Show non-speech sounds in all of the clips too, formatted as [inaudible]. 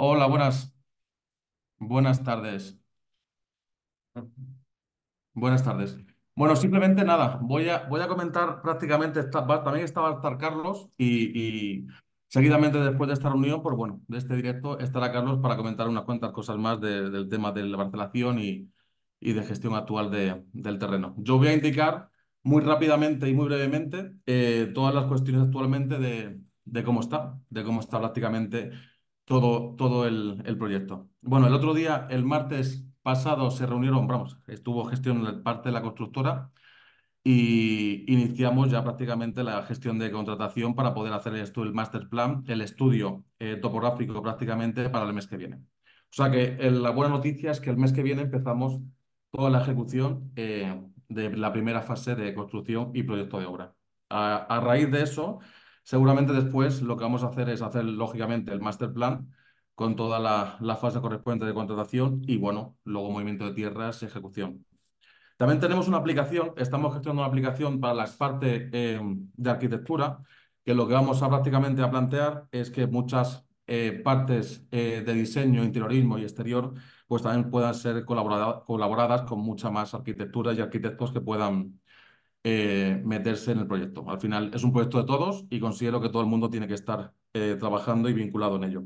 Hola, buenas, buenas tardes. Buenas tardes. Bueno, simplemente nada, voy a, voy a comentar prácticamente, también estaba estar Carlos y, seguidamente después de esta reunión, por pues bueno, de este directo estará Carlos para comentar unas cuantas cosas más del tema de la barcelación y, de gestión actual del terreno. Yo voy a indicar muy rápidamente y muy brevemente eh, todas las cuestiones actualmente de, de cómo está, de cómo está prácticamente todo, el, proyecto. Bueno, el otro día, el martes pasado, se reunieron, vamos, estuvo gestión de parte de la constructora y iniciamos ya prácticamente la gestión de contratación para poder hacer el, el master plan, el estudio eh, topográfico prácticamente para el mes que viene. O sea que eh, la buena noticia es que el mes que viene empezamos toda la ejecución eh, de la primera fase de construcción y proyecto de obra. a, a raíz de eso, Seguramente después lo que vamos a hacer es hacer, lógicamente, el master plan con toda la, fase correspondiente de contratación y, bueno, luego movimiento de tierras y ejecución. También tenemos una aplicación, estamos gestionando una aplicación para la parte eh, de arquitectura, que lo que vamos a prácticamente a plantear es que muchas eh, partes eh, de diseño, interiorismo y exterior, pues también puedan ser colaboradas con mucha más arquitectura y arquitectos que puedan eh, meterse en el proyecto. Al final es un proyecto de todos y considero que todo el mundo tiene que estar eh, trabajando y vinculado en ello.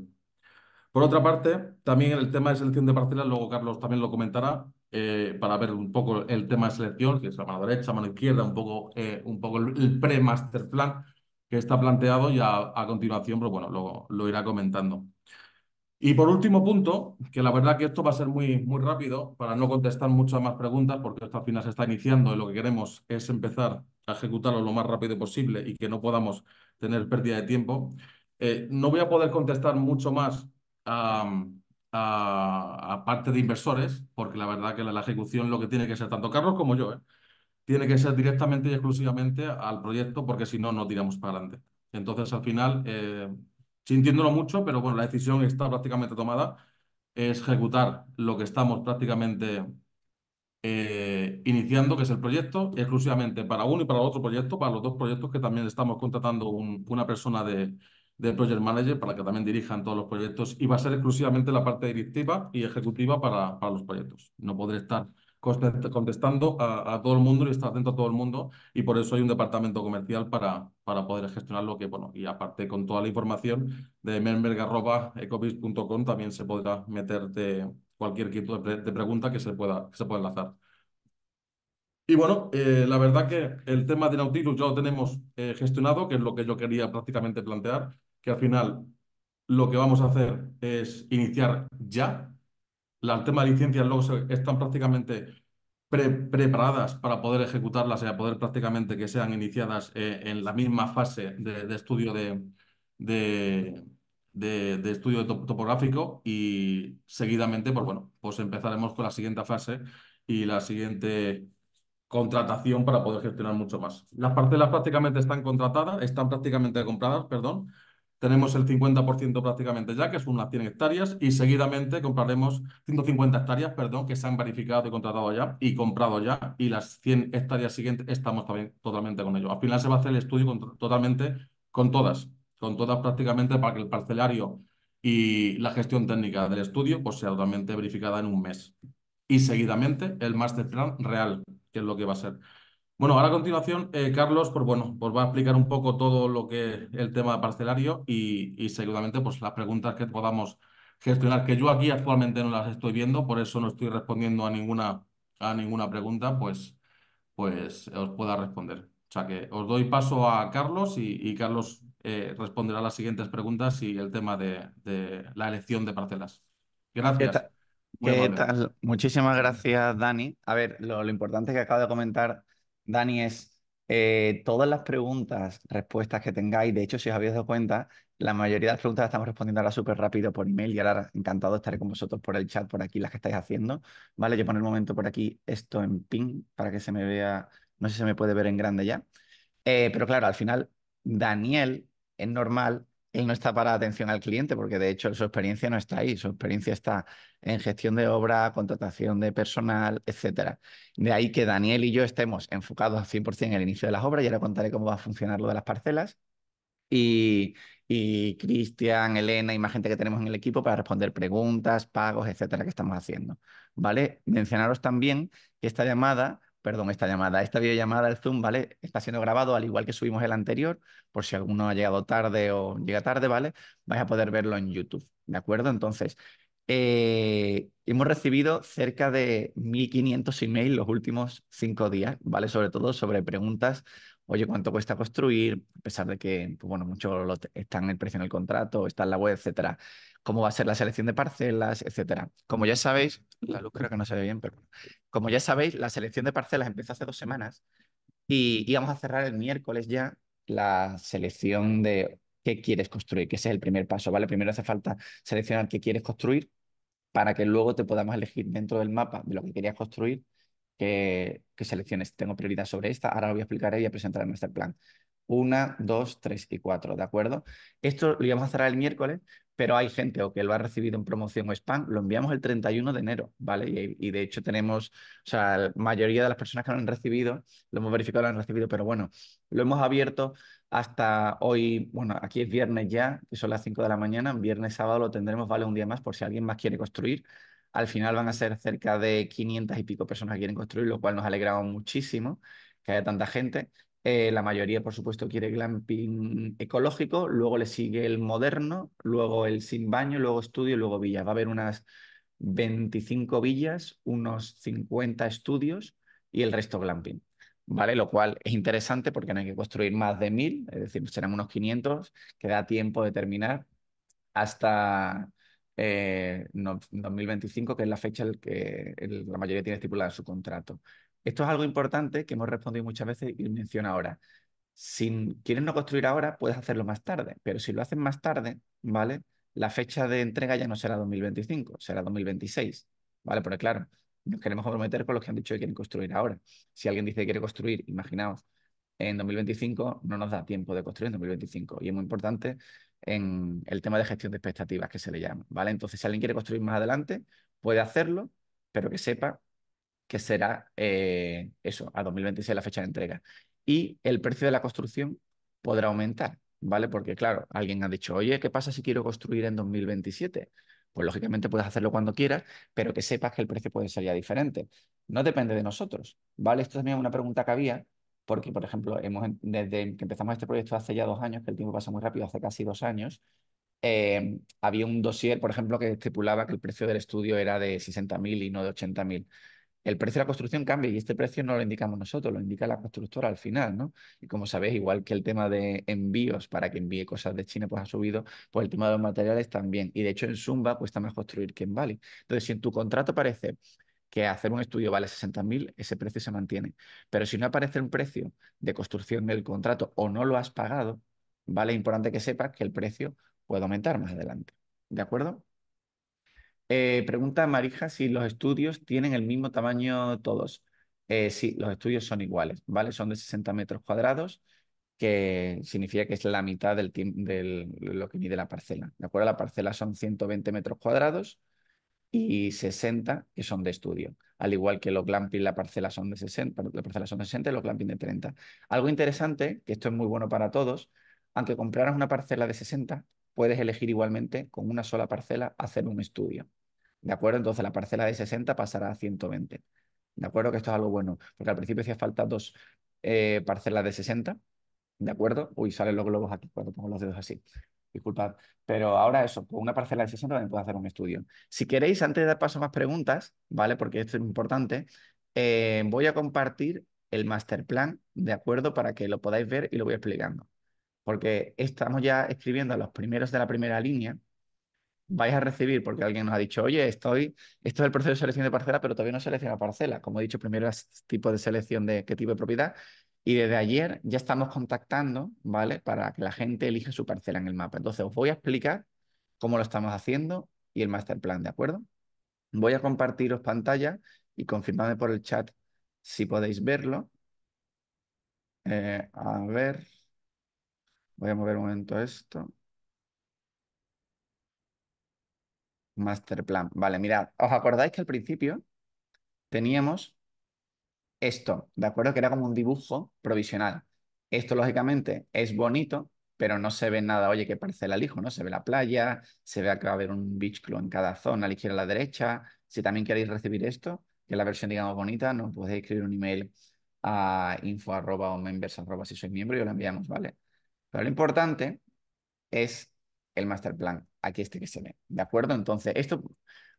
Por otra parte, también en el tema de selección de parcelas, luego Carlos también lo comentará, eh, para ver un poco el tema de selección, que es la mano derecha, mano izquierda, un poco, un poco el, pre-master plan que está planteado y a, continuación, pero pues bueno, lo irá comentando. Y por último punto, que la verdad que esto va a ser muy, muy rápido para no contestar muchas más preguntas, porque esto al final se está iniciando y lo que queremos es empezar a ejecutarlo lo más rápido posible y que no podamos tener pérdida de tiempo. Eh, no voy a poder contestar mucho más a, parte de inversores, porque la verdad que la, ejecución lo que tiene que ser, tanto Carlos como yo, eh, tiene que ser directamente y exclusivamente al proyecto, porque si no, no tiramos para adelante. Entonces, al final... Eh, sintiéndolo mucho, pero bueno, la decisión está prácticamente tomada, ejecutar lo que estamos prácticamente eh, iniciando, que es el proyecto, exclusivamente para uno y para el otro proyecto, para los dos proyectos que también estamos contratando una persona de, de, Project Manager para que también dirijan todos los proyectos y va a ser exclusivamente la parte directiva y ejecutiva para, para los proyectos. No podré estar contestando a, todo el mundo y estar atento a todo el mundo y por eso hay un departamento comercial para, para poder gestionar lo que, bueno, y aparte con toda la información de memberg.ecobis.com también se podrá meterte cualquier tipo de, pregunta que se pueda, que se pueda enlazar. Y bueno, eh, la verdad que el tema de Nautilus ya lo tenemos eh, gestionado, que es lo que yo quería prácticamente plantear, que al final lo que vamos a hacer es iniciar ya las tema de licencias luego están prácticamente preparadas para poder ejecutarlas y a poder prácticamente que sean iniciadas eh, en la misma fase de, estudio de, de estudio topográfico y seguidamente, pues bueno, pues empezaremos con la siguiente fase y la siguiente contratación para poder gestionar mucho más. Las parcelas prácticamente están contratadas, están prácticamente compradas, perdón, tenemos el 50% prácticamente ya, que son unas 100 hectáreas, y seguidamente compraremos 150 hectáreas, perdón, que se han verificado y contratado ya y comprado ya, y las 100 hectáreas siguientes estamos también totalmente con ello. Al final se va a hacer el estudio totalmente con todas, con todas prácticamente para que el parcelario y la gestión técnica del estudio pues sea totalmente verificada en un mes. Y seguidamente el master plan real, que es lo que va a ser. Bueno, ahora a continuación, eh, Carlos, pues bueno, pues va a explicar un poco todo lo que el tema parcelario y, seguramente pues las preguntas que podamos gestionar, que yo aquí actualmente no las estoy viendo, por eso no estoy respondiendo a ninguna, a ninguna pregunta, pues, pues os pueda responder. O sea que os doy paso a Carlos y, Carlos eh, responderá las siguientes preguntas y el tema de, la elección de parcelas. Gracias. ¿Qué, tal? Muchísimas gracias, Dani. A ver, lo, lo importante que acabo de comentar Dani, es eh, todas las preguntas, respuestas que tengáis. De hecho, si os habéis dado cuenta, la mayoría de las preguntas las estamos respondiendo ahora súper rápido por email y ahora encantado estaré con vosotros por el chat, por aquí, las que estáis haciendo. Vale, yo pongo el momento por aquí esto en ping para que se me vea, no sé si se me puede ver en grande ya. Eh, pero claro, al final, Daniel, es normal él no está para atención al cliente, porque de hecho su experiencia no está ahí, su experiencia está en gestión de obra, contratación de personal, etc. De ahí que Daniel y yo estemos enfocados 100% en el inicio de las obras, y ahora contaré cómo va a funcionar lo de las parcelas, y, y Cristian, Elena y más gente que tenemos en el equipo para responder preguntas, pagos, etcétera, que estamos haciendo. ¿Vale? Mencionaros también que esta llamada perdón, esta llamada, esta videollamada del Zoom, ¿vale? Está siendo grabado al igual que subimos el anterior, por si alguno ha llegado tarde o llega tarde, ¿vale? Vais a poder verlo en YouTube, ¿de acuerdo? Entonces, eh, hemos recibido cerca de 1.500 emails los últimos cinco días, ¿vale? Sobre todo sobre preguntas, oye, ¿cuánto cuesta construir? A pesar de que, pues bueno, muchos están el precio en el contrato, está en la web, etcétera cómo va a ser la selección de parcelas, etcétera. Como ya sabéis, la luz creo que no se ve bien, pero como ya sabéis, la selección de parcelas empezó hace dos semanas y íbamos a cerrar el miércoles ya la selección de qué quieres construir, que ese es el primer paso, ¿vale? Primero hace falta seleccionar qué quieres construir para que luego te podamos elegir dentro del mapa de lo que querías construir que, selecciones. Tengo prioridad sobre esta, ahora lo voy a explicar y a presentar nuestro plan. Una, dos, tres y cuatro, ¿de acuerdo? Esto lo íbamos a cerrar el miércoles, pero hay gente o que lo ha recibido en promoción o spam, lo enviamos el 31 de enero, ¿vale? Y, de hecho tenemos, o sea, la mayoría de las personas que lo han recibido, lo hemos verificado, lo han recibido, pero bueno, lo hemos abierto hasta hoy, bueno, aquí es viernes ya, que son las 5 de la mañana, viernes, sábado lo tendremos, ¿vale? Un día más por si alguien más quiere construir. Al final van a ser cerca de 500 y pico personas que quieren construir, lo cual nos alegramos muchísimo que haya tanta gente. Eh, la mayoría, por supuesto, quiere glamping ecológico, luego le sigue el moderno, luego el sin baño, luego estudio, luego villa. Va a haber unas 25 villas, unos 50 estudios y el resto glamping. ¿Vale? Lo cual es interesante porque no hay que construir más de mil, es decir, serán unos 500, que da tiempo de terminar hasta 2025, eh, que es la fecha en la que la mayoría tiene estipulado su contrato. Esto es algo importante que hemos respondido muchas veces y menciono ahora. Si quieres no construir ahora, puedes hacerlo más tarde, pero si lo haces más tarde, ¿vale? La fecha de entrega ya no será 2025, será 2026, ¿vale? Porque claro, nos queremos comprometer con los que han dicho que quieren construir ahora. Si alguien dice que quiere construir, imaginaos, en 2025 no nos da tiempo de construir en 2025 y es muy importante en el tema de gestión de expectativas que se le llama, ¿vale? Entonces, si alguien quiere construir más adelante, puede hacerlo, pero que sepa que será eh, eso, a 2026 la fecha de entrega. Y el precio de la construcción podrá aumentar, ¿vale? Porque claro, alguien ha dicho, oye, ¿qué pasa si quiero construir en 2027? Pues lógicamente puedes hacerlo cuando quieras, pero que sepas que el precio puede ser ya diferente. No depende de nosotros, ¿vale? Esto también es una pregunta que había, porque, por ejemplo, hemos, desde que empezamos este proyecto hace ya dos años, que el tiempo pasa muy rápido, hace casi dos años, eh, había un dossier, por ejemplo, que estipulaba que el precio del estudio era de 60.000 y no de 80.000 el precio de la construcción cambia y este precio no lo indicamos nosotros, lo indica la constructora al final, ¿no? Y como sabéis, igual que el tema de envíos para que envíe cosas de China, pues ha subido, pues el tema de los materiales también. Y de hecho en Zumba cuesta más construir que en Bali. Entonces, si en tu contrato aparece que hacer un estudio vale 60.000, ese precio se mantiene. Pero si no aparece un precio de construcción del contrato o no lo has pagado, vale importante que sepas que el precio puede aumentar más adelante. ¿De acuerdo? Eh, pregunta Marija si los estudios tienen el mismo tamaño todos. Eh, sí, los estudios son iguales, ¿vale? Son de 60 metros cuadrados, que significa que es la mitad del, lo que mide la parcela. ¿De acuerdo? La parcela son 120 metros cuadrados y 60 que son de estudio. Al igual que los glamping, la parcela son de 60, la parcela son de 60 y los glamping de 30. Algo interesante, que esto es muy bueno para todos, aunque compraras una parcela de 60, puedes elegir igualmente con una sola parcela hacer un estudio. ¿De acuerdo? Entonces la parcela de 60 pasará a 120. ¿De acuerdo? Que esto es algo bueno, porque al principio hacía falta dos eh, parcelas de 60. ¿De acuerdo? Uy, salen los globos aquí cuando pongo los dedos así. Disculpad. Pero ahora eso, con una parcela de 60 también puedo hacer un estudio. Si queréis, antes de dar paso a más preguntas, ¿vale? Porque esto es importante, eh, voy a compartir el master plan, ¿de acuerdo? Para que lo podáis ver y lo voy explicando. Porque estamos ya escribiendo los primeros de la primera línea, vais a recibir, porque alguien nos ha dicho, oye, estoy, esto es el proceso de selección de parcela, pero todavía no selecciona parcela. Como he dicho, primero es tipo de selección de qué tipo de propiedad. Y desde ayer ya estamos contactando, ¿vale? Para que la gente elija su parcela en el mapa. Entonces, os voy a explicar cómo lo estamos haciendo y el master plan, ¿de acuerdo? Voy a compartiros pantalla y confirmadme por el chat si podéis verlo. Eh, a ver, voy a mover un momento esto. Master plan. Vale, mirad, ¿os acordáis que al principio teníamos esto, ¿de acuerdo? Que era como un dibujo provisional. Esto, lógicamente, es bonito, pero no se ve nada, oye, parece parcela alijo, ¿no? Se ve la playa, se ve que va a haber un beach club en cada zona, a la izquierda, a la derecha. Si también queréis recibir esto, que es la versión, digamos, bonita, nos podéis escribir un email a info arroba o members si sois miembro y os lo enviamos, ¿vale? Pero lo importante es el master plan aquí este que se ve. ¿De acuerdo? Entonces, esto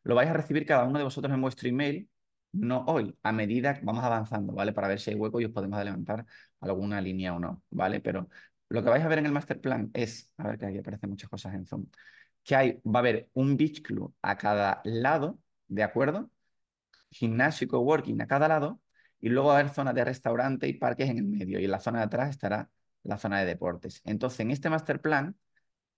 lo vais a recibir cada uno de vosotros en vuestro email, no hoy, a medida que vamos avanzando, ¿vale? Para ver si hay hueco y os podemos adelantar alguna línea o no, ¿vale? Pero lo que vais a ver en el master plan es, a ver que aquí aparecen muchas cosas en Zoom, que hay, va a haber un beach club a cada lado, ¿de acuerdo? Gimnasio y coworking a cada lado, y luego va a haber zonas de restaurante y parques en el medio, y en la zona de atrás estará la zona de deportes. Entonces, en este master plan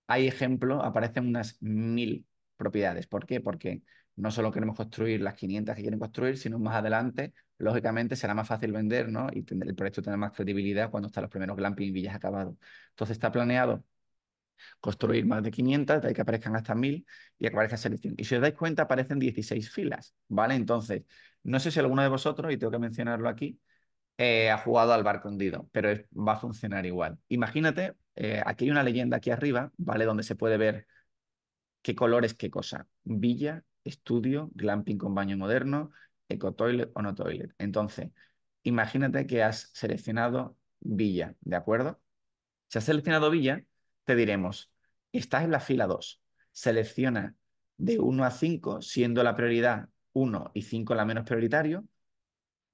hay ejemplos, aparecen unas mil propiedades. ¿Por qué? Porque no solo queremos construir las 500 que quieren construir, sino más adelante, lógicamente, será más fácil vender ¿no? y el proyecto tendrá más credibilidad cuando están los primeros glamping villas acabados. Entonces está planeado construir más de 500, de ahí que aparezcan hasta 1000 y aparece aparezca selección. Y si os dais cuenta, aparecen 16 filas, ¿vale? Entonces, no sé si alguno de vosotros, y tengo que mencionarlo aquí, eh, ha jugado al barco hundido, pero va a funcionar igual. Imagínate eh, aquí hay una leyenda aquí arriba, ¿vale? Donde se puede ver qué color es qué cosa. Villa, estudio, glamping con baño moderno, eco toilet o no toilet. Entonces, imagínate que has seleccionado Villa, ¿de acuerdo? Si has seleccionado Villa, te diremos, estás en la fila 2, selecciona de 1 a 5, siendo la prioridad 1 y 5 la menos prioritario,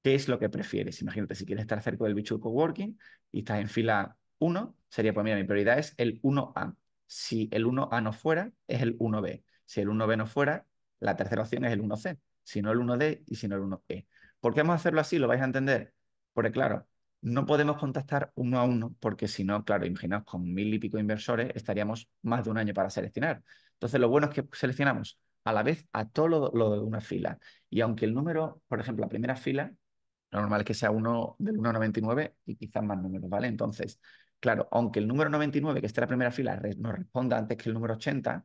¿qué es lo que prefieres? Imagínate si quieres estar cerca del bicho coworking y estás en fila 1 sería, pues mira, mi prioridad es el 1A. Si el 1A no fuera, es el 1B. Si el 1B no fuera, la tercera opción es el 1C. Si no el 1D y si no el 1E. ¿Por qué vamos a hacerlo así? Lo vais a entender. Porque claro, no podemos contactar uno a uno porque si no, claro, imaginaos, con mil y pico inversores estaríamos más de un año para seleccionar. Entonces, lo bueno es que seleccionamos a la vez a todo lo, de una fila. Y aunque el número, por ejemplo, la primera fila, lo normal es que sea uno del 1 y quizás más números, ¿vale? Entonces, Claro, aunque el número 99, que esté en la primera fila, nos responda antes que el número 80,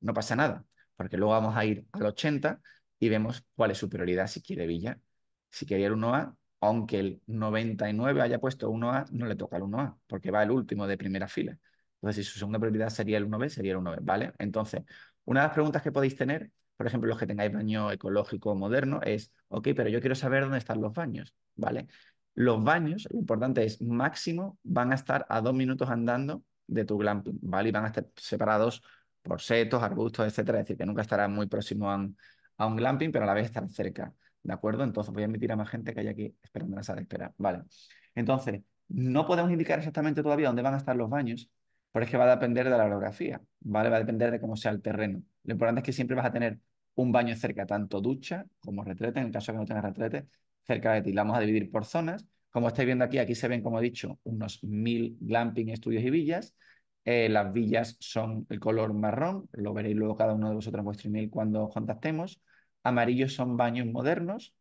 no pasa nada, porque luego vamos a ir al 80 y vemos cuál es su prioridad si quiere Villa. Si quería el 1A, aunque el 99 haya puesto 1A, no le toca el 1A, porque va el último de primera fila. Entonces, si su segunda prioridad sería el 1B, sería el 1B, ¿vale? Entonces, una de las preguntas que podéis tener, por ejemplo, los que tengáis baño ecológico moderno, es, ok, pero yo quiero saber dónde están los baños, ¿vale? Los baños, lo importante es máximo, van a estar a dos minutos andando de tu glamping, ¿vale? Y van a estar separados por setos, arbustos, etcétera. Es decir, que nunca estará muy próximo a un, glamping, pero a la vez estarán cerca, ¿de acuerdo? Entonces voy a emitir a más gente que hay aquí esperando en la sala de espera, ¿vale? Entonces, no podemos indicar exactamente todavía dónde van a estar los baños, pero es que va a depender de la orografía, ¿vale? Va a depender de cómo sea el terreno. Lo importante es que siempre vas a tener un baño cerca, tanto ducha como retrete, en el caso de que no tengas retrete, cerca de ti. La vamos a dividir por zonas. Como estáis viendo aquí, aquí se ven, como he dicho, unos mil glamping estudios y villas. Eh, las villas son el color marrón, lo veréis luego cada uno de vosotros en vuestro email cuando contactemos. Amarillos son baños modernos,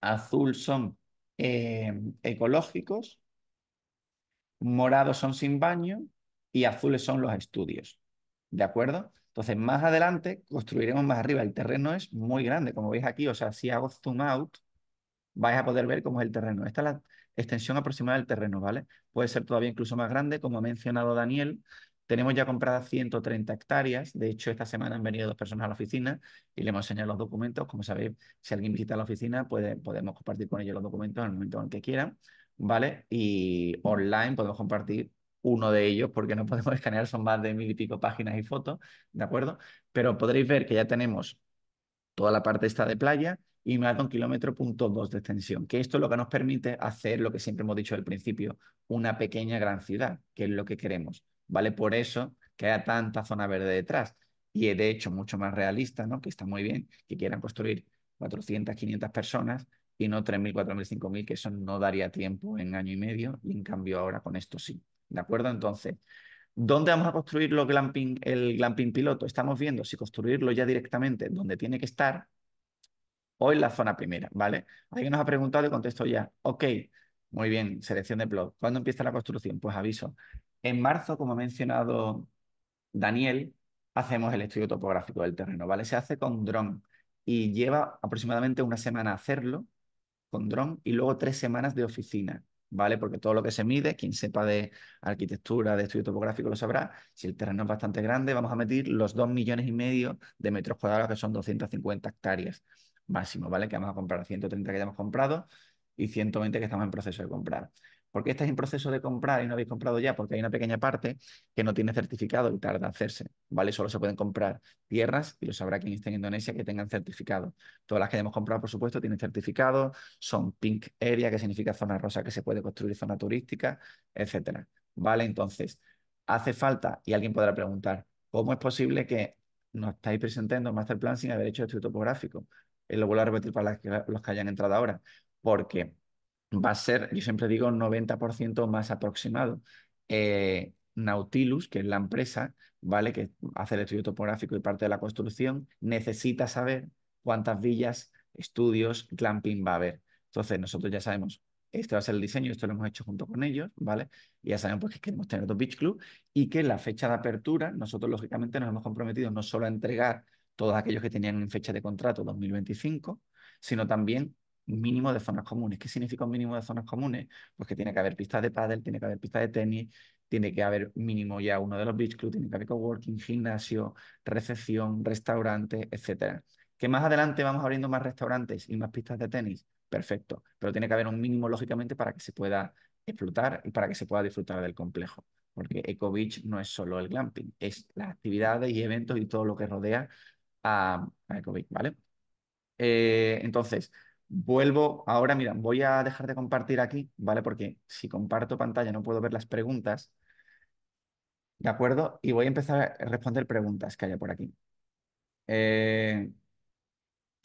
azul son eh, ecológicos, morados son sin baño y azules son los estudios. ¿De acuerdo? Entonces, más adelante construiremos más arriba. El terreno es muy grande, como veis aquí. O sea, si hago zoom out, vais a poder ver cómo es el terreno. Esta es la extensión aproximada del terreno, ¿vale? Puede ser todavía incluso más grande, como ha mencionado Daniel. Tenemos ya compradas 130 hectáreas. De hecho, esta semana han venido dos personas a la oficina y le hemos enseñado los documentos. Como sabéis, si alguien visita la oficina, puede, podemos compartir con ellos los documentos en el momento en que quieran, ¿vale? Y online podemos compartir uno de ellos, porque no [laughs] podemos escanear, son más de mil y pico páginas y fotos, ¿de acuerdo? Pero podréis ver que ya tenemos toda la parte esta de playa, y más de un kilómetro punto dos de extensión, que esto es lo que nos permite hacer lo que siempre hemos dicho al principio, una pequeña gran ciudad, que es lo que queremos, ¿vale? Por eso que haya tanta zona verde detrás y es, de hecho mucho más realista, ¿no? Que está muy bien que quieran construir 400, 500 personas y no 3.000, 4.000, 5.000, que eso no daría tiempo en año y medio y en cambio ahora con esto sí, ¿de acuerdo? Entonces, ¿Dónde vamos a construir glamping, el glamping piloto? Estamos viendo si construirlo ya directamente donde tiene que estar Hoy la zona primera, ¿vale? Alguien nos ha preguntado y contesto ya. Ok, muy bien, selección de plot. ¿Cuándo empieza la construcción? Pues aviso. En marzo, como ha mencionado Daniel, hacemos el estudio topográfico del terreno, ¿vale? Se hace con dron y lleva aproximadamente una semana hacerlo con dron y luego tres semanas de oficina, ¿vale? Porque todo lo que se mide, quien sepa de arquitectura, de estudio topográfico lo sabrá, si el terreno es bastante grande, vamos a medir los dos millones y medio de metros cuadrados, que son 250 hectáreas máximo, ¿vale? Que vamos a comprar 130 que hayamos comprado y 120 que estamos en proceso de comprar. ¿Por qué estáis en proceso de comprar y no habéis comprado ya? Porque hay una pequeña parte que no tiene certificado y tarda en hacerse, ¿vale? Solo se pueden comprar tierras y lo sabrá quien esté en Indonesia que tengan certificado. Todas las que hayamos comprado, por supuesto, tienen certificado, son pink area, que significa zona rosa que se puede construir, zona turística, etcétera, ¿vale? Entonces, hace falta, y alguien podrá preguntar, ¿cómo es posible que nos estáis presentando un master plan sin haber hecho estudio topográfico? el lo vuelvo a repetir para que, los que hayan entrado ahora, porque va a ser, yo siempre digo, 90% más aproximado. Eh, Nautilus, que es la empresa, ¿vale? Que hace el estudio topográfico y parte de la construcción, necesita saber cuántas villas, estudios, clamping va a haber. Entonces, nosotros ya sabemos, este va a ser el diseño, esto lo hemos hecho junto con ellos, ¿vale? Y ya sabemos pues, que queremos tener dos beach club y que la fecha de apertura, nosotros lógicamente nos hemos comprometido no solo a entregar todos aquellos que tenían fecha de contrato 2025, sino también mínimo de zonas comunes. ¿Qué significa un mínimo de zonas comunes? Pues que tiene que haber pistas de pádel, tiene que haber pistas de tenis, tiene que haber mínimo ya uno de los beach clubs, tiene que haber coworking, gimnasio, recepción, restaurante, etc. Que más adelante vamos abriendo más restaurantes y más pistas de tenis, perfecto, pero tiene que haber un mínimo lógicamente para que se pueda explotar y para que se pueda disfrutar del complejo. Porque Eco Beach no es solo el glamping, es las actividades y eventos y todo lo que rodea a, ¿vale? Eh, entonces, vuelvo ahora, mira, voy a dejar de compartir aquí, ¿vale? Porque si comparto pantalla no puedo ver las preguntas, ¿de acuerdo? Y voy a empezar a responder preguntas que haya por aquí. Eh,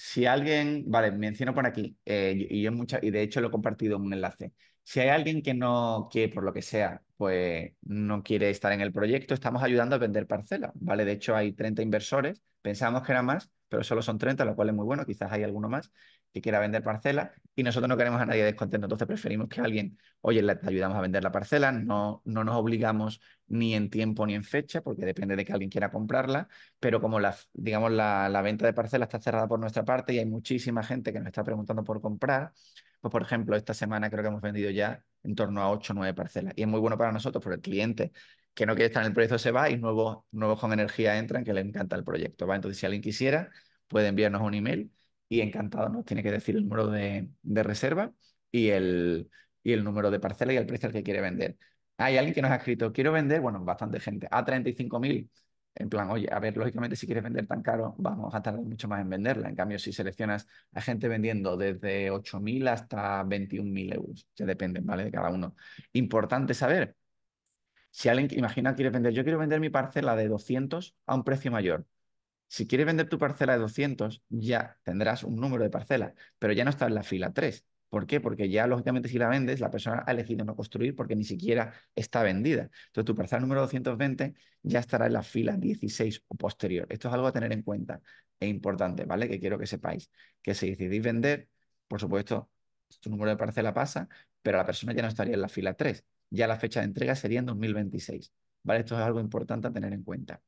si alguien, vale, menciono por aquí, eh, y, yo y de hecho lo he compartido en un enlace, si hay alguien que no, que por lo que sea, pues no quiere estar en el proyecto, estamos ayudando a vender parcelas, ¿vale? De hecho hay 30 inversores, pensábamos que era más, pero solo son 30, lo cual es muy bueno, quizás hay alguno más, que quiera vender parcela y nosotros no queremos a nadie descontento. Entonces preferimos que alguien, oye, le ayudamos a vender la parcela, no, no nos obligamos ni en tiempo ni en fecha, porque depende de que alguien quiera comprarla, pero como la, digamos, la, venta de parcela está cerrada por nuestra parte y hay muchísima gente que nos está preguntando por comprar, pues por ejemplo, esta semana creo que hemos vendido ya en torno a 8 o 9 parcelas. Y es muy bueno para nosotros, porque el cliente que no quiere estar en el proyecto se va y nuevos, nuevos con energía entran que le encanta el proyecto. ¿va? Entonces, si alguien quisiera, puede enviarnos un email y encantado nos tiene que decir el número de, reserva y el, y el número de parcela y el precio al que quiere vender. Hay alguien que nos ha escrito, quiero vender, bueno, bastante gente, a 35.000. En plan, oye, a ver, lógicamente si quieres vender tan caro, vamos a tardar mucho más en venderla. En cambio, si seleccionas a gente vendiendo desde 8.000 hasta 21.000 euros, ya depende, ¿vale? De cada uno. Importante saber, si alguien, imagina, quiere vender, yo quiero vender mi parcela de 200 a un precio mayor. Si quieres vender tu parcela de 200, ya tendrás un número de parcela, pero ya no está en la fila 3. ¿Por qué? Porque ya, lógicamente, si la vendes, la persona ha elegido no construir porque ni siquiera está vendida. Entonces, tu parcela número 220 ya estará en la fila 16 o posterior. Esto es algo a tener en cuenta e importante, ¿vale? Que quiero que sepáis que si decidís vender, por supuesto, tu número de parcela pasa, pero la persona ya no estaría en la fila 3. Ya la fecha de entrega sería en 2026, ¿vale? Esto es algo importante a tener en cuenta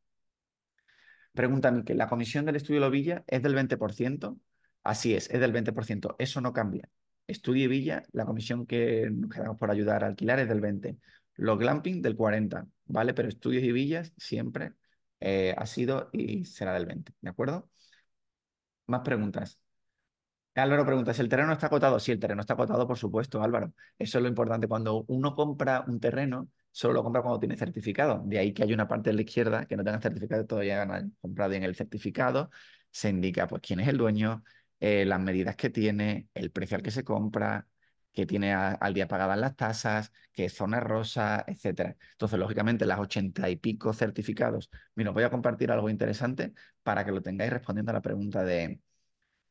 pregúntame que ¿la comisión del estudio de Villa es del 20%? Así es, es del 20%. Eso no cambia. Estudio Villa, la comisión que nos quedamos por ayudar a alquilar es del 20%. Los glamping del 40%, ¿vale? Pero estudios y villas siempre eh, ha sido y será del 20%, ¿de acuerdo? Más preguntas. Álvaro pregunta, el terreno está acotado? Sí, el terreno está acotado, por supuesto, Álvaro. Eso es lo importante. Cuando uno compra un terreno, solo lo compra cuando tiene certificado. De ahí que hay una parte de la izquierda que no tenga certificado, todavía no han comprado en el certificado. Se indica pues quién es el dueño, eh, las medidas que tiene, el precio al que se compra, que tiene al día pagadas las tasas, que zona rosa, etc. Entonces, lógicamente, las ochenta y pico certificados. Mira, voy a compartir algo interesante para que lo tengáis respondiendo a la pregunta de,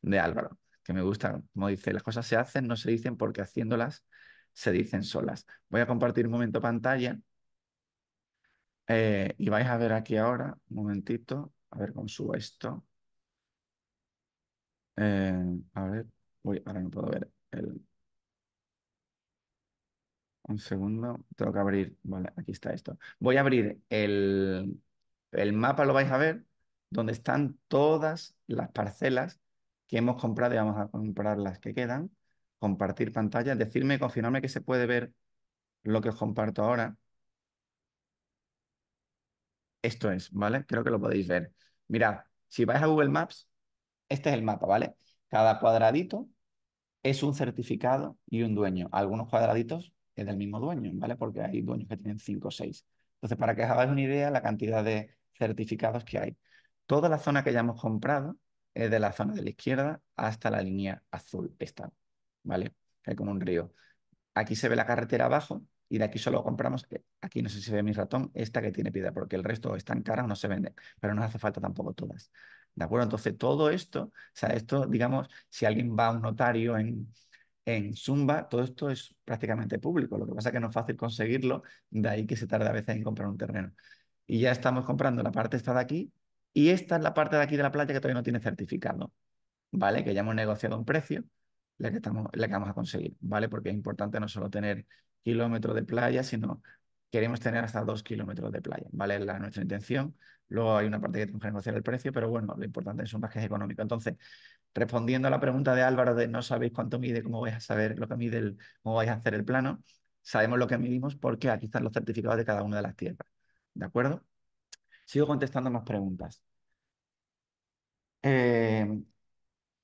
de Álvaro, que me gusta, como dice, las cosas se hacen, no se dicen porque haciéndolas se dicen solas. Voy a compartir un momento pantalla eh, y vais a ver aquí ahora, un momentito, a ver cómo subo esto. Eh, a ver, voy. ahora no puedo ver el... Un segundo, tengo que abrir, vale, aquí está esto. Voy a abrir el, el mapa, lo vais a ver, donde están todas las parcelas que hemos comprado y vamos a comprar las que quedan compartir pantalla, decirme, confirmarme que se puede ver lo que os comparto ahora. Esto es, ¿vale? Creo que lo podéis ver. Mirad, si vais a Google Maps, este es el mapa, ¿vale? Cada cuadradito es un certificado y un dueño. Algunos cuadraditos es del mismo dueño, ¿vale? Porque hay dueños que tienen 5 o 6. Entonces, para que os hagáis una idea, la cantidad de certificados que hay. Toda la zona que ya hemos comprado es de la zona de la izquierda hasta la línea azul, esta, ¿vale? hay como un río. Aquí se ve la carretera abajo y de aquí solo compramos, eh, aquí no sé si se ve mi ratón, esta que tiene piedra, porque el resto es tan cara no se vende, pero no hace falta tampoco todas. ¿De acuerdo? Entonces, todo esto, o sea, esto, digamos, si alguien va a un notario en, en Zumba, todo esto es prácticamente público. Lo que pasa es que no es fácil conseguirlo, de ahí que se tarda a veces en comprar un terreno. Y ya estamos comprando la parte esta de aquí y esta es la parte de aquí de la playa que todavía no tiene certificado, ¿vale? Que ya hemos negociado un precio la que, estamos, la que vamos a conseguir, ¿vale? Porque es importante no solo tener kilómetros de playa, sino queremos tener hasta dos kilómetros de playa, ¿vale? La, nuestra intención. Luego hay una parte que tenemos que negociar el precio, pero bueno, lo importante es un es económico. Entonces, respondiendo a la pregunta de Álvaro de no sabéis cuánto mide, cómo vais a saber lo que mide, cómo vais a hacer el plano, sabemos lo que midimos porque aquí están los certificados de cada una de las tierras, ¿de acuerdo? Sigo contestando más preguntas. Eh,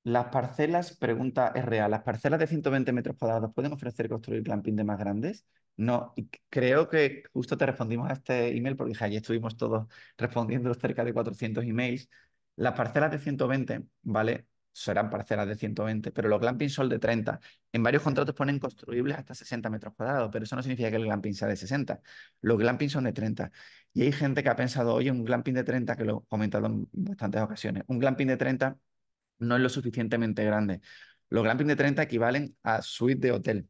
las parcelas, pregunta es real, ¿las parcelas de 120 metros cuadrados pueden ofrecer construir glamping de más grandes? No, y creo que justo te respondimos a este email porque ayer estuvimos todos respondiendo cerca de 400 emails. Las parcelas de 120, ¿vale? Serán parcelas de 120, pero los glamping son de 30. En varios contratos ponen construibles hasta 60 metros cuadrados, pero eso no significa que el glamping sea de 60. Los glamping son de 30. Y hay gente que ha pensado, oye, un glamping de 30, que lo he comentado en bastantes ocasiones, un glamping de 30 no es lo suficientemente grande. Los glamping de 30 equivalen a suite de hotel.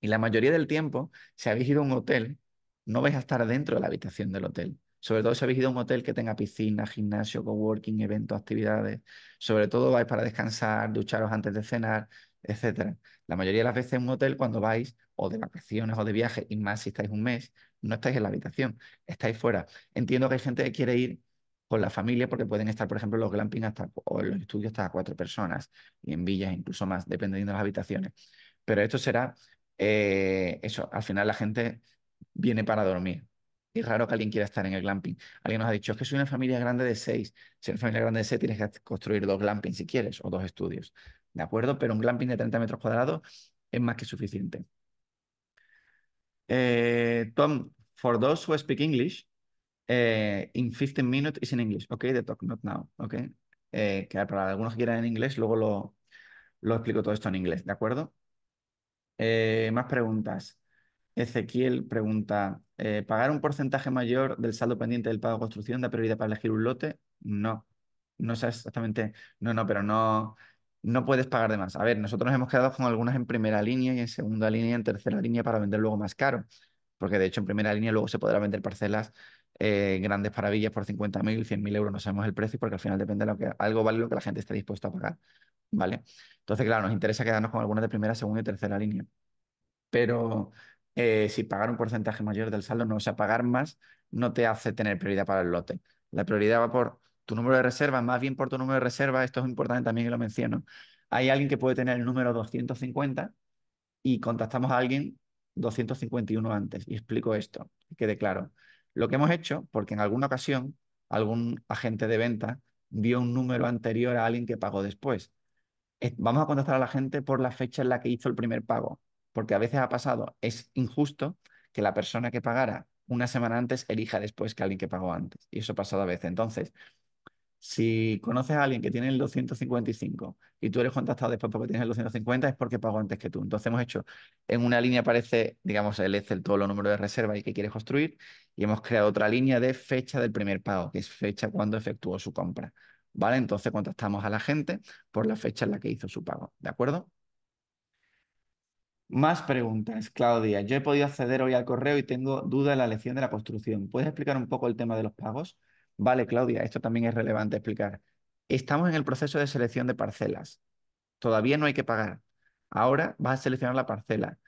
Y la mayoría del tiempo, si habéis ido a un hotel, no vais a estar dentro de la habitación del hotel. Sobre todo si habéis ido a un hotel que tenga piscina, gimnasio, coworking, eventos, actividades. Sobre todo vais para descansar, ducharos antes de cenar, etc. La mayoría de las veces en un hotel, cuando vais o de vacaciones o de viaje, y más si estáis un mes, no estáis en la habitación, estáis fuera. Entiendo que hay gente que quiere ir con la familia porque pueden estar, por ejemplo, los glamping hasta, o los estudios hasta cuatro personas y en villas incluso más, dependiendo de las habitaciones. Pero esto será eh, eso, al final la gente viene para dormir. Es raro que alguien quiera estar en el glamping. Alguien nos ha dicho, es que soy una familia grande de seis. Si una familia grande de seis, tienes que construir dos glamping si quieres, o dos estudios. ¿De acuerdo? Pero un glamping de 30 metros cuadrados es más que suficiente. Eh, Tom, for those who speak English, eh, in 15 minutes is in English. Ok, the talk not now. Ok. Eh, para algunos que quieran en inglés, luego lo, lo explico todo esto en inglés, ¿de acuerdo? Eh, más preguntas. Ezequiel pregunta, ¿pagar un porcentaje mayor del saldo pendiente del pago de construcción da prioridad para elegir un lote? No, no sé exactamente, no, no, pero no, no puedes pagar de más. A ver, nosotros nos hemos quedado con algunas en primera línea y en segunda línea y en tercera línea para vender luego más caro, porque de hecho en primera línea luego se podrá vender parcelas eh, grandes maravillas por 50.000, 100.000 euros, no sabemos el precio porque al final depende de lo que algo vale lo que la gente esté dispuesta a pagar, ¿vale? Entonces, claro, nos interesa quedarnos con algunas de primera, segunda y tercera línea, pero eh, si pagar un porcentaje mayor del saldo, no, o sea, pagar más no te hace tener prioridad para el lote. La prioridad va por tu número de reservas, más bien por tu número de reservas, esto es importante también que lo menciono. Hay alguien que puede tener el número 250 y contactamos a alguien 251 antes. Y explico esto, quede claro. Lo que hemos hecho, porque en alguna ocasión algún agente de venta vio un número anterior a alguien que pagó después. Vamos a contestar a la gente por la fecha en la que hizo el primer pago, porque a veces ha pasado, es injusto que la persona que pagara una semana antes elija después que alguien que pagó antes. Y eso ha pasado a veces. Entonces, si conoces a alguien que tiene el 255 y tú eres contactado después porque tienes el 250, es porque pagó antes que tú. Entonces hemos hecho, en una línea aparece, digamos, el Excel, todo los números de reserva y que quieres construir, y hemos creado otra línea de fecha del primer pago, que es fecha cuando efectuó su compra. ¿Vale? Entonces contactamos a la gente por la fecha en la que hizo su pago. ¿De acuerdo? Más preguntas, Claudia. Yo he podido acceder hoy al correo y tengo duda en la lección de la construcción. ¿Puedes explicar un poco el tema de los pagos? Vale, Claudia, esto también es relevante explicar. Estamos en el proceso de selección de parcelas. Todavía no hay que pagar. Ahora vas a seleccionar la parcela.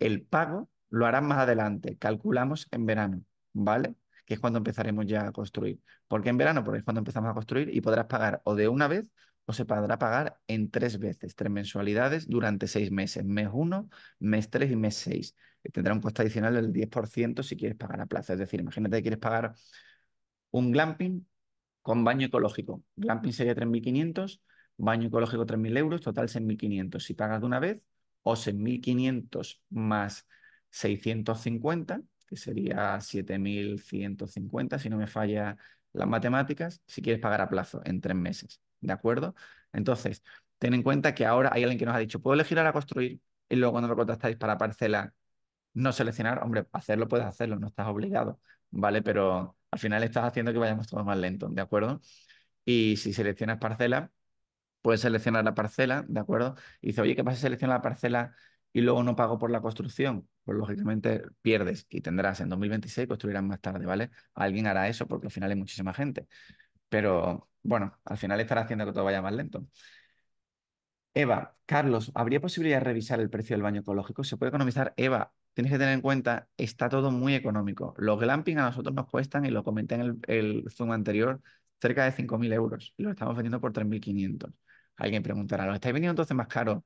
El pago lo harás más adelante. Calculamos en verano, ¿vale? Que es cuando empezaremos ya a construir. ¿Por qué en verano? Porque es cuando empezamos a construir y podrás pagar o de una vez o se podrá pagar en tres veces, tres mensualidades durante seis meses, mes uno, mes tres y mes seis. Tendrá un coste adicional del 10% si quieres pagar a plazo. Es decir, imagínate que quieres pagar un glamping con baño ecológico. Glamping sería 3.500, baño ecológico 3.000 euros, total 6.500. Si pagas de una vez, o 6.500 más 650, que sería 7.150, si no me falla las matemáticas, si quieres pagar a plazo en tres meses. ¿De acuerdo? Entonces, ten en cuenta que ahora hay alguien que nos ha dicho, puedo elegir a construir y luego cuando lo contratáis para parcela, no seleccionar, hombre, hacerlo puedes hacerlo, no estás obligado, ¿vale? Pero al final estás haciendo que vayamos todos más lento, ¿de acuerdo? Y si seleccionas parcela, puedes seleccionar la parcela, ¿de acuerdo? Y dice, oye, ¿qué pasa si selecciono la parcela y luego no pago por la construcción? Pues lógicamente pierdes y tendrás en 2026, construirás más tarde, ¿vale? Alguien hará eso porque al final hay muchísima gente. Pero bueno, al final estará haciendo que todo vaya más lento. Eva, Carlos, ¿habría posibilidad de revisar el precio del baño ecológico? ¿Se puede economizar? Eva, tienes que tener en cuenta, está todo muy económico. Los glamping a nosotros nos cuestan, y lo comenté en el, Zoom anterior, cerca de 5.000 euros y lo estamos vendiendo por 3.500. Alguien preguntará, ¿lo estáis vendiendo entonces más caro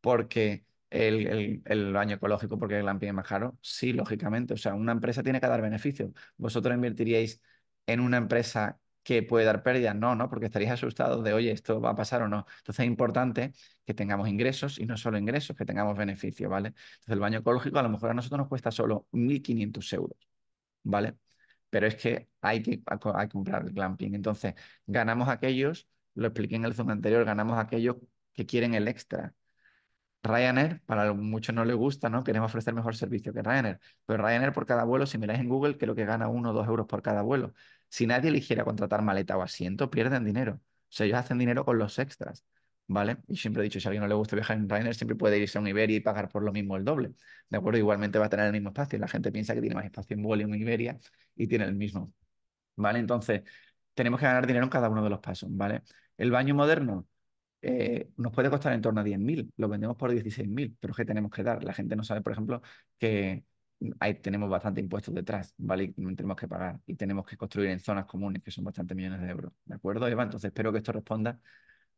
porque el, el, baño ecológico, porque el glamping es más caro? Sí, lógicamente. O sea, una empresa tiene que dar beneficios. Vosotros invertiríais en una empresa que puede dar pérdidas. No, no, porque estarías asustado de, oye, esto va a pasar o no. Entonces es importante que tengamos ingresos y no solo ingresos, que tengamos beneficios, ¿vale? Entonces el baño ecológico a lo mejor a nosotros nos cuesta solo 1.500 euros, ¿vale? Pero es que hay que, hay que comprar el glamping. Entonces ganamos aquellos, lo expliqué en el Zoom anterior, ganamos aquellos que quieren el extra. Ryanair, para muchos no le gusta, ¿no? Queremos ofrecer mejor servicio que Ryanair. Pero pues Ryanair por cada vuelo, si miráis en Google, creo que gana uno o dos euros por cada vuelo. Si nadie eligiera contratar maleta o asiento, pierden dinero. O sea, ellos hacen dinero con los extras. ¿Vale? Y siempre he dicho, si a alguien no le gusta viajar en Ryanair, siempre puede irse a un Iberia y pagar por lo mismo el doble. ¿De acuerdo? Igualmente va a tener el mismo espacio. La gente piensa que tiene más espacio en vuelo en Iberia y tiene el mismo. ¿Vale? Entonces, tenemos que ganar dinero en cada uno de los pasos. ¿Vale? El baño moderno, eh, nos puede costar en torno a 10.000, lo vendemos por 16.000, pero ¿qué tenemos que dar? La gente no sabe, por ejemplo, que ahí tenemos bastante impuestos detrás, ¿vale? tenemos que pagar y tenemos que construir en zonas comunes que son bastantes millones de euros, ¿de acuerdo, Eva? Entonces espero que esto responda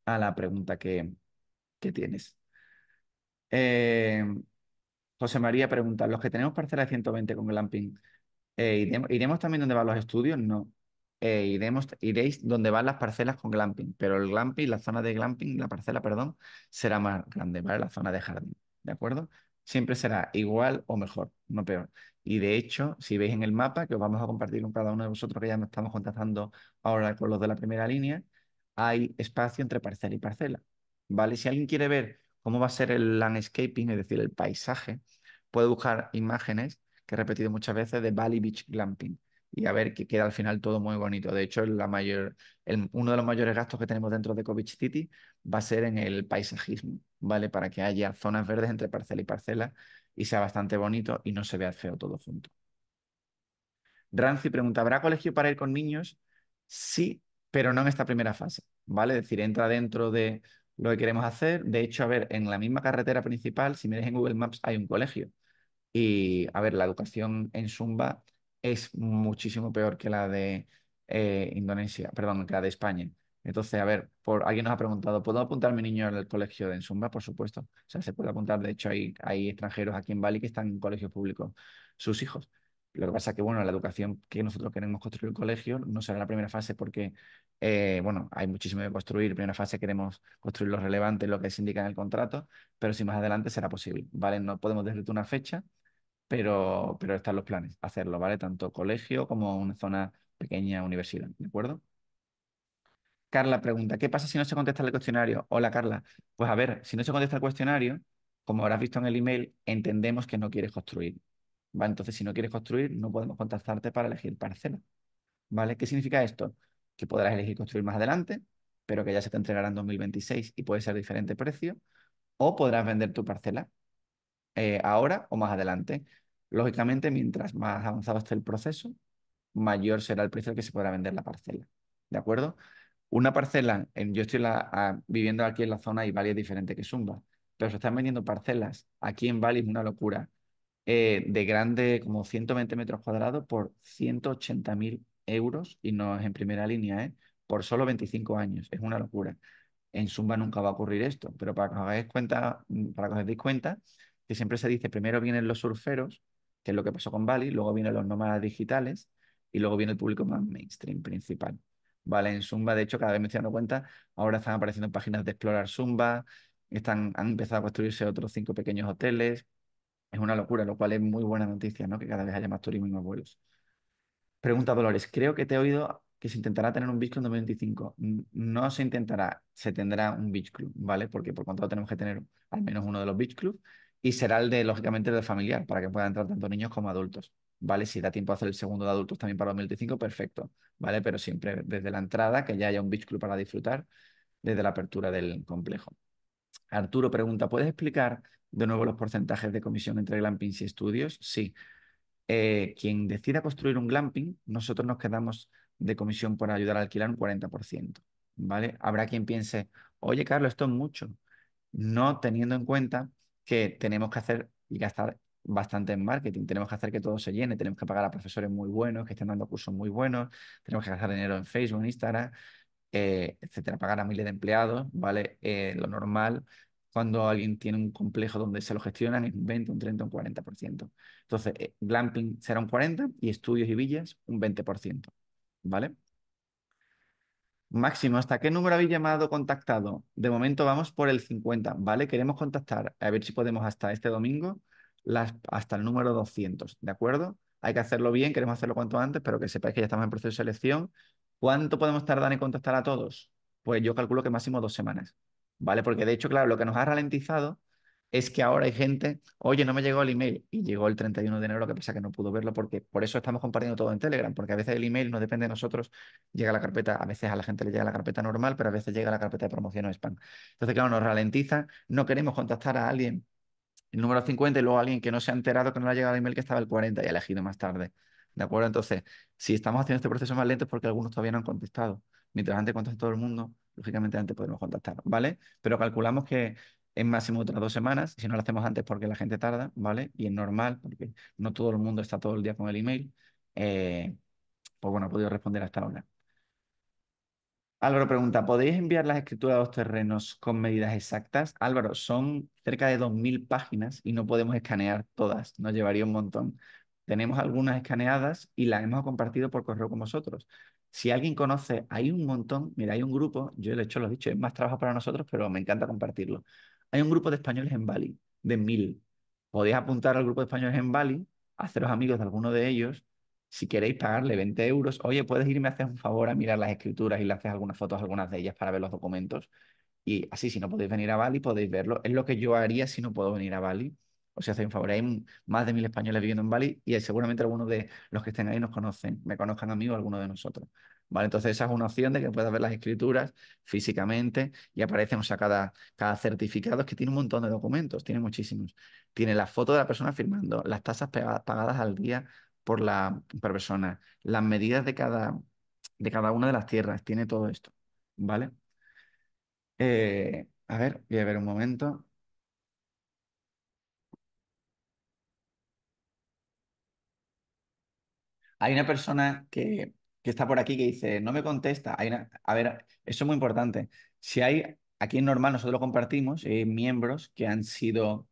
a la pregunta que, tienes. Eh, José María pregunta, ¿los que tenemos parcelas de 120 con glamping, eh, ¿iremos, también donde van los estudios? No. Eh, iremos, iréis donde van las parcelas con glamping, pero el glamping, la zona de glamping, la parcela, perdón, será más grande, ¿vale? La zona de jardín, ¿de acuerdo? siempre será igual o mejor, no peor. Y de hecho, si veis en el mapa, que os vamos a compartir con cada uno de vosotros que ya nos estamos contactando ahora con los de la primera línea, hay espacio entre parcela y parcela. ¿Vale? Si alguien quiere ver cómo va a ser el landscaping, es decir, el paisaje, puede buscar imágenes que he repetido muchas veces de Valley Beach Glamping y a ver que queda al final todo muy bonito. De hecho, la mayor, uno de los mayores gastos que tenemos dentro de Covich City va a ser en el paisajismo, ¿vale? Para que haya zonas verdes entre parcela y parcela y sea bastante bonito y no se vea feo todo junto. Ranzi pregunta, ¿habrá colegio para ir con niños? Sí, pero no en esta primera fase, ¿vale? Es decir, entra dentro de lo que queremos hacer. De hecho, a ver, en la misma carretera principal, si miras en Google Maps, hay un colegio. Y, a ver, la educación en Zumba es muchísimo peor que la de eh, Indonesia, perdón, que la de España. Entonces, a ver, por, alguien nos ha preguntado, ¿puedo apuntar mi niño al colegio de Enzumba? Por supuesto. O sea, se puede apuntar. De hecho, hay, hay extranjeros aquí en Bali que están en colegios públicos, sus hijos. Lo que pasa es que, bueno, la educación que nosotros queremos construir el colegio no será la primera fase porque, eh, bueno, hay muchísimo que construir. primera fase queremos construir lo relevante, lo que se indica en el contrato, pero si más adelante será posible, ¿vale? No podemos decirte una fecha, pero, pero están los planes, hacerlo, ¿vale? Tanto colegio como una zona pequeña universidad, ¿de acuerdo? Carla pregunta, ¿qué pasa si no se contesta el cuestionario? Hola, Carla. Pues a ver, si no se contesta el cuestionario, como habrás visto en el email, entendemos que no quieres construir. ¿vale? Entonces, si no quieres construir, no podemos contactarte para elegir parcela. ¿Vale? ¿Qué significa esto? Que podrás elegir construir más adelante, pero que ya se te entregará en 2026 y puede ser diferente precio, o podrás vender tu parcela eh, ahora o más adelante. Lógicamente, mientras más avanzado esté el proceso, mayor será el precio que se podrá vender la parcela. ¿De acuerdo? Una parcela, yo estoy viviendo aquí en la zona y Bali es diferente que Zumba, pero se están vendiendo parcelas aquí en Bali, es una locura, eh, de grande como 120 metros cuadrados por 180.000 euros y no es en primera línea, ¿eh? por solo 25 años. Es una locura. En Zumba nunca va a ocurrir esto, pero para que os hagáis cuenta, mm, para que os deis cuenta, que siempre se dice, primero vienen los surferos, que es lo que pasó con Bali, luego vienen los nómadas digitales y luego viene el público más mainstream principal. Vale, en Zumba, de hecho, cada vez me estoy dando cuenta, ahora están apareciendo páginas de explorar Zumba, están, han empezado a construirse otros cinco pequeños hoteles. Es una locura, lo cual es muy buena noticia, ¿no? Que cada vez haya más turismo y más vuelos. Pregunta Dolores, creo que te he oído que se intentará tener un Beach Club en 2025. No se intentará, se tendrá un Beach Club, ¿vale? Porque por contrato tenemos que tener al menos uno de los Beach Clubs y será el de, lógicamente, el de familiar, para que puedan entrar tanto niños como adultos. ¿Vale? Si da tiempo a hacer el segundo de adultos también para 2025, perfecto. ¿Vale? Pero siempre desde la entrada, que ya haya un beach club para disfrutar, desde la apertura del complejo. Arturo pregunta, ¿puedes explicar de nuevo los porcentajes de comisión entre glampings y estudios? Sí. Eh, quien decida construir un glamping, nosotros nos quedamos de comisión por ayudar a alquilar un 40%. ¿vale? Habrá quien piense, oye, Carlos, esto es mucho. No teniendo en cuenta que tenemos que hacer y gastar bastante en marketing. Tenemos que hacer que todo se llene, tenemos que pagar a profesores muy buenos que estén dando cursos muy buenos, tenemos que gastar dinero en Facebook, en Instagram, eh, etcétera, pagar a miles de empleados, ¿vale? Eh, lo normal cuando alguien tiene un complejo donde se lo gestionan es un 20, un 30, un 40%. Entonces, eh, glamping será un 40% y estudios y villas un 20%, ¿vale? Máximo, ¿hasta qué número habéis llamado contactado? De momento vamos por el 50, ¿vale? Queremos contactar, a ver si podemos hasta este domingo, hasta el número 200, ¿de acuerdo? Hay que hacerlo bien, queremos hacerlo cuanto antes, pero que sepáis que ya estamos en proceso de selección. ¿Cuánto podemos tardar en contactar a todos? Pues yo calculo que máximo dos semanas, ¿vale? Porque de hecho, claro, lo que nos ha ralentizado es que ahora hay gente, oye, no me llegó el email y llegó el 31 de enero, que pasa que no pudo verlo porque por eso estamos compartiendo todo en Telegram, porque a veces el email no depende de nosotros, llega a la carpeta, a veces a la gente le llega la carpeta normal, pero a veces llega la carpeta de promoción o spam. Entonces, claro, nos ralentiza, no queremos contactar a alguien el número 50 y luego a alguien que no se ha enterado que no le ha llegado el email que estaba el 40 y ha elegido más tarde. ¿De acuerdo? Entonces, si estamos haciendo este proceso más lento es porque algunos todavía no han contestado. Mientras antes conteste todo el mundo, lógicamente antes podemos contactar, ¿vale? Pero calculamos que en máximo otras dos semanas, si no lo hacemos antes porque la gente tarda, ¿vale? Y es normal porque no todo el mundo está todo el día con el email. Eh, pues bueno, he podido responder hasta ahora. Álvaro pregunta, ¿podéis enviar las escrituras a los terrenos con medidas exactas? Álvaro, son cerca de 2.000 páginas y no podemos escanear todas, nos llevaría un montón. Tenemos algunas escaneadas y las hemos compartido por correo con vosotros. Si alguien conoce, hay un montón, mira, hay un grupo, yo he hecho lo he dicho, es más trabajo para nosotros, pero me encanta compartirlo hay un grupo de españoles en Bali, de mil. Podéis apuntar al grupo de españoles en Bali, haceros amigos de alguno de ellos. Si queréis pagarle 20 euros, oye, puedes irme a hacer un favor a mirar las escrituras y le haces algunas fotos, algunas de ellas para ver los documentos. Y así, si no podéis venir a Bali, podéis verlo. Es lo que yo haría si no puedo venir a Bali. O si hacéis un favor. Hay más de mil españoles viviendo en Bali y seguramente algunos de los que estén ahí nos conocen, me conozcan a mí o alguno de nosotros. Entonces esa es una opción de que puedas ver las escrituras físicamente y aparecen, cada, cada certificado que tiene un montón de documentos, tiene muchísimos. Tiene la foto de la persona firmando, las tasas pagadas al día por la persona, las medidas de cada, de cada una de las tierras, tiene todo esto, ¿vale? Eh, a ver, voy a ver un momento. Hay una persona que que está por aquí que dice, no me contesta. A ver, eso es muy importante. Si hay, aquí es normal nosotros lo compartimos, hay eh, miembros que han sido,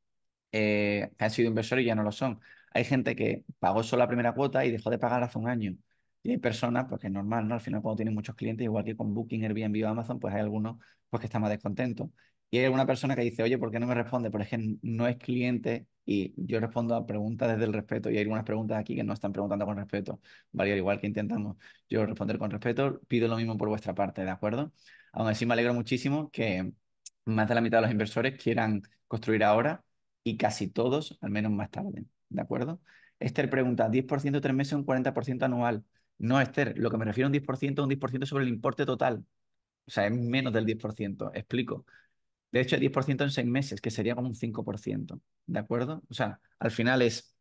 eh, sido inversores y ya no lo son. Hay gente que pagó solo la primera cuota y dejó de pagar hace un año. Y hay personas, porque pues, es normal, ¿no? Al final cuando tienen muchos clientes, igual que con Booking, Airbnb o Amazon, pues hay algunos pues, que están más descontentos. Y hay alguna persona que dice, oye, ¿por qué no me responde? por ejemplo no es cliente y yo respondo a preguntas desde el respeto. Y hay algunas preguntas aquí que no están preguntando con respeto. Vale, al igual que intentamos yo responder con respeto, pido lo mismo por vuestra parte, ¿de acuerdo? Aún así, me alegro muchísimo que más de la mitad de los inversores quieran construir ahora y casi todos, al menos más tarde, ¿de acuerdo? Esther pregunta, ¿10% tres meses, un 40% anual? No, Esther, lo que me refiero a un 10% es un 10% sobre el importe total. O sea, es menos del 10%. Explico. De hecho, 10% en seis meses, que sería como un 5%, ¿de acuerdo? O sea, al final es,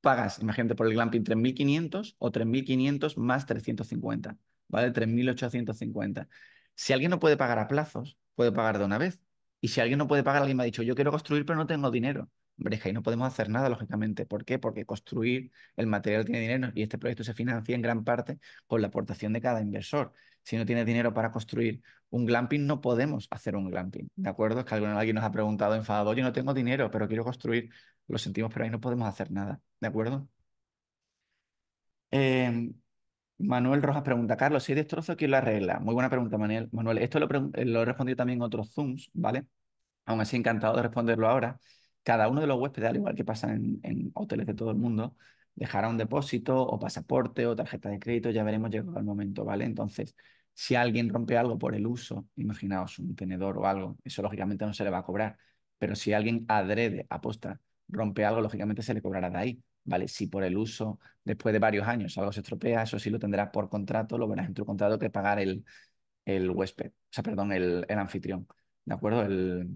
pagas, imagínate, por el glamping 3.500 o 3.500 más 350, ¿vale? 3.850. Si alguien no puede pagar a plazos, puede pagar de una vez. Y si alguien no puede pagar, alguien me ha dicho, yo quiero construir, pero no tengo dinero. Hombre, ahí no podemos hacer nada, lógicamente. ¿Por qué? Porque construir el material tiene dinero y este proyecto se financia en gran parte con la aportación de cada inversor. Si no tiene dinero para construir un glamping, no podemos hacer un glamping. ¿De acuerdo? Es que alguien nos ha preguntado enfadado, oye, no tengo dinero, pero quiero construir. Lo sentimos, pero ahí no podemos hacer nada. ¿De acuerdo? Em, Manuel Rojas pregunta, Carlos, si hay destrozo, ¿quién lo arregla? Muy buena pregunta, Manuel. Manuel esto lo he respondido también en otros Zooms, ¿vale? Aún así, encantado de responderlo ahora cada uno de los huéspedes, al igual que pasa en, hoteles de todo el mundo, dejará un depósito o pasaporte o tarjeta de crédito, ya veremos llegado el momento, ¿vale? Entonces, si alguien rompe algo por el uso, imaginaos un tenedor o algo, eso lógicamente no se le va a cobrar, pero si alguien adrede, aposta, rompe algo, lógicamente se le cobrará de ahí, ¿vale? Si por el uso, después de varios años, algo se estropea, eso sí lo tendrás por contrato, lo verás en tu contrato que pagar el, el huésped, o sea, perdón, el, el anfitrión, ¿de acuerdo? El,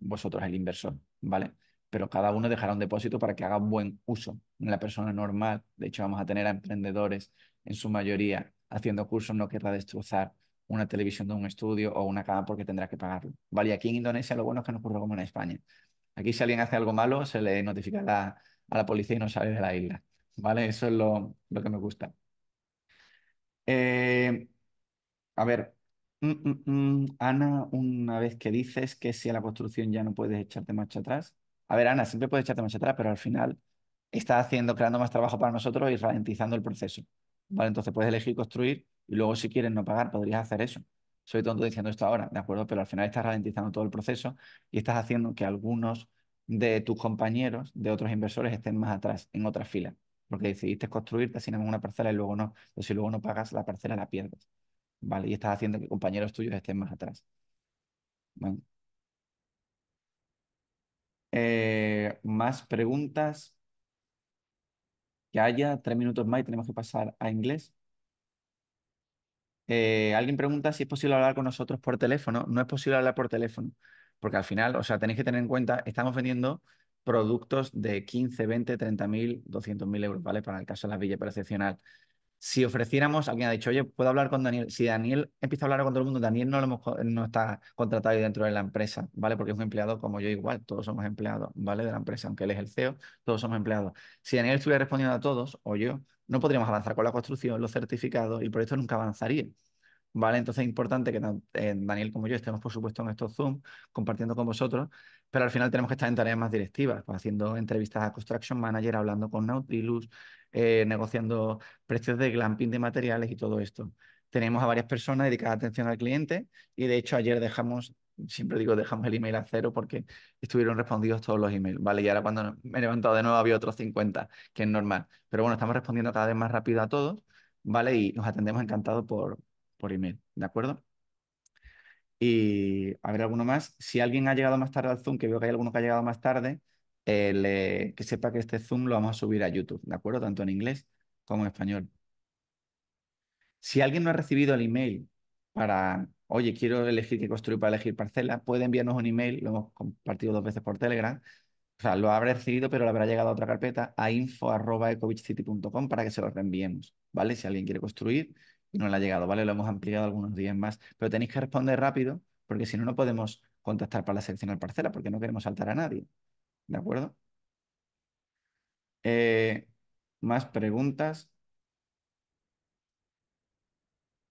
vosotros, el inversor, ¿vale? pero cada uno dejará un depósito para que haga buen uso. en La persona normal, de hecho vamos a tener a emprendedores en su mayoría haciendo cursos, no querrá destrozar una televisión de un estudio o una cama porque tendrá que pagarlo. Vale, y aquí en Indonesia lo bueno es que no ocurre como en España. Aquí si alguien hace algo malo, se le notificará a la policía y no sale de la isla. ¿Vale? Eso es lo, que me gusta. Eh, a ver, mm, mm, mm, Ana, una vez que dices que si a la construcción ya no puedes echarte marcha atrás, a ver, Ana, siempre puedes echarte más atrás, pero al final está haciendo, creando más trabajo para nosotros y ralentizando el proceso. ¿Vale? Entonces puedes elegir construir y luego si quieres no pagar, podrías hacer eso. Soy tonto diciendo esto ahora, ¿de acuerdo? Pero al final estás ralentizando todo el proceso y estás haciendo que algunos de tus compañeros, de otros inversores, estén más atrás, en otra fila. Porque decidiste construirte sin una parcela y luego no. si luego no pagas, la parcela la pierdes. ¿Vale? Y estás haciendo que compañeros tuyos estén más atrás. Eh, más preguntas que haya. Tres minutos más y tenemos que pasar a inglés. Eh, alguien pregunta si es posible hablar con nosotros por teléfono. No es posible hablar por teléfono, porque al final, o sea, tenéis que tener en cuenta, estamos vendiendo productos de 15, 20, 30 mil, 200 mil euros, ¿vale? Para el caso de la villa percepcional si ofreciéramos, alguien ha dicho, oye, puedo hablar con Daniel. Si Daniel empieza a hablar con todo el mundo, Daniel no, no está contratado dentro de la empresa, ¿vale? Porque es un empleado como yo igual, todos somos empleados, ¿vale? De la empresa, aunque él es el CEO, todos somos empleados. Si Daniel estuviera respondiendo a todos, o yo, no podríamos avanzar con la construcción, los certificados, y el proyecto nunca avanzaría. ¿Vale? Entonces es importante que eh, Daniel como yo estemos, por supuesto, en estos Zoom, compartiendo con vosotros, pero al final tenemos que estar en tareas más directivas, pues haciendo entrevistas a Construction Manager, hablando con Nautilus, eh, negociando precios de glamping de materiales y todo esto. Tenemos a varias personas dedicadas a atención al cliente y de hecho ayer dejamos, siempre digo dejamos el email a cero porque estuvieron respondidos todos los emails, ¿vale? Y ahora cuando me he levantado de nuevo había otros 50, que es normal. Pero bueno, estamos respondiendo cada vez más rápido a todos, ¿vale? Y nos atendemos encantados por, por email, ¿de acuerdo? Y a ver, alguno más. Si alguien ha llegado más tarde al Zoom, que veo que hay alguno que ha llegado más tarde, eh, que sepa que este Zoom lo vamos a subir a YouTube, ¿de acuerdo? Tanto en inglés como en español. Si alguien no ha recibido el email para, oye, quiero elegir qué construir para elegir parcela, puede enviarnos un email, lo hemos compartido dos veces por Telegram, o sea, lo habrá recibido, pero le habrá llegado a otra carpeta a info.ecovichcity.com para que se lo reenviemos, ¿vale? Si alguien quiere construir y no le ha llegado, ¿vale? Lo hemos ampliado algunos días más, pero tenéis que responder rápido porque si no, no podemos contactar para la selección de parcela porque no queremos saltar a nadie, ¿De acuerdo? Eh, más preguntas.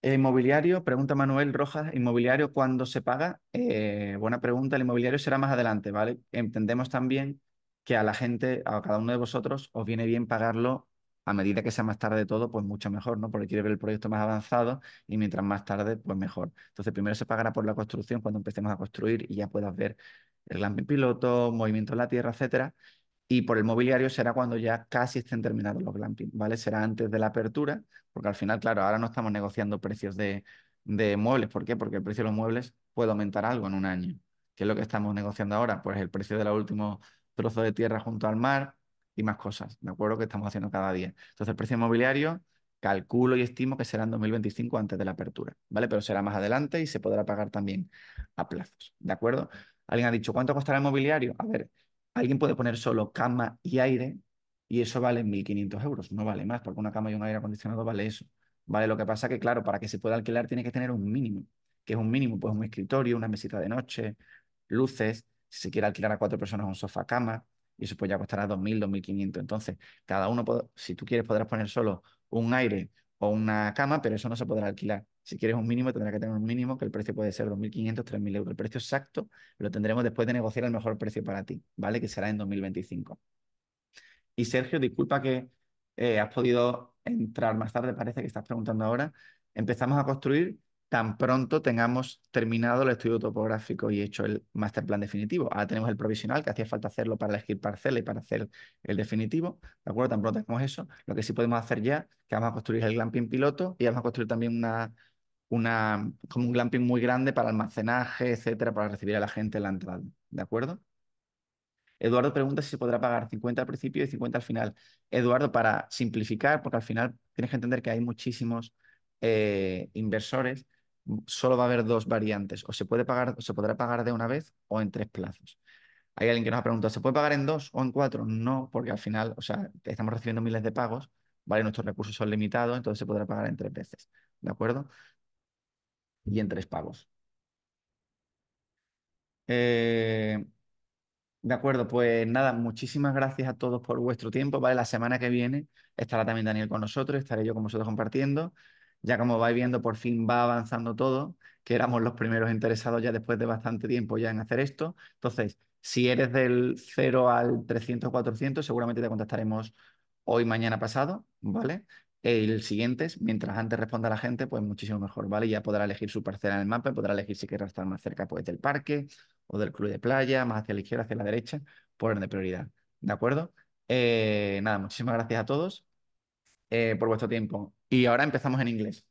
Inmobiliario, pregunta Manuel Rojas, inmobiliario, ¿cuándo se paga? Eh, buena pregunta, el inmobiliario será más adelante, ¿vale? Entendemos también que a la gente, a cada uno de vosotros, os viene bien pagarlo a medida que sea más tarde todo, pues mucho mejor, ¿no? Porque quiere ver el proyecto más avanzado y mientras más tarde, pues mejor. Entonces, primero se pagará por la construcción cuando empecemos a construir y ya puedas ver el glamping piloto, movimiento en la tierra, etcétera. Y por el mobiliario será cuando ya casi estén terminados los glamping, ¿vale? Será antes de la apertura, porque al final, claro, ahora no estamos negociando precios de, de muebles. ¿Por qué? Porque el precio de los muebles puede aumentar algo en un año. ¿Qué es lo que estamos negociando ahora? Pues el precio del último trozo de tierra junto al mar, y más cosas, ¿de acuerdo? Que estamos haciendo cada día. Entonces, el precio inmobiliario calculo y estimo que será en 2025 antes de la apertura, ¿vale? Pero será más adelante y se podrá pagar también a plazos, ¿de acuerdo? Alguien ha dicho, ¿cuánto costará el mobiliario? A ver, alguien puede poner solo cama y aire y eso vale 1.500 euros, no vale más, porque una cama y un aire acondicionado vale eso, ¿vale? Lo que pasa que, claro, para que se pueda alquilar tiene que tener un mínimo, que es un mínimo, pues un escritorio, una mesita de noche, luces, si se quiere alquilar a cuatro personas un sofá cama, y eso pues ya costará 2.000, 2.500. Entonces, cada uno, si tú quieres, podrás poner solo un aire o una cama, pero eso no se podrá alquilar. Si quieres un mínimo, tendrá que tener un mínimo, que el precio puede ser 2.500, 3.000 euros. El precio exacto lo tendremos después de negociar el mejor precio para ti, ¿vale? Que será en 2025. Y Sergio, disculpa que eh, has podido entrar más tarde, parece que estás preguntando ahora. Empezamos a construir tan pronto tengamos terminado el estudio topográfico y hecho el master plan definitivo. Ahora tenemos el provisional, que hacía falta hacerlo para elegir parcela y para hacer el definitivo, ¿de acuerdo? Tan pronto tenemos eso. Lo que sí podemos hacer ya, que vamos a construir el glamping piloto y vamos a construir también una, una, como un glamping muy grande para almacenaje, etcétera, para recibir a la gente en la entrada, ¿de acuerdo? Eduardo pregunta si se podrá pagar 50 al principio y 50 al final. Eduardo, para simplificar, porque al final tienes que entender que hay muchísimos eh, inversores, solo va a haber dos variantes. O se puede pagar, se podrá pagar de una vez o en tres plazos. Hay alguien que nos ha preguntado, ¿se puede pagar en dos o en cuatro? No, porque al final, o sea, estamos recibiendo miles de pagos, ¿vale? Nuestros recursos son limitados, entonces se podrá pagar en tres veces, ¿de acuerdo? Y en tres pagos. Eh, de acuerdo, pues nada, muchísimas gracias a todos por vuestro tiempo, ¿vale? La semana que viene estará también Daniel con nosotros, estaré yo con vosotros compartiendo ya como vais viendo, por fin va avanzando todo, que éramos los primeros interesados ya después de bastante tiempo ya en hacer esto. Entonces, si eres del 0 al 300, 400, seguramente te contactaremos hoy, mañana, pasado, ¿vale? El siguiente, mientras antes responda la gente, pues muchísimo mejor, ¿vale? Ya podrá elegir su parcela en el mapa, podrá elegir si quiere estar más cerca pues, del parque o del club de playa, más hacia la izquierda, hacia la derecha, por orden de prioridad, ¿de acuerdo? Eh, nada, muchísimas gracias a todos eh, por vuestro tiempo. Y ahora empezamos en inglés.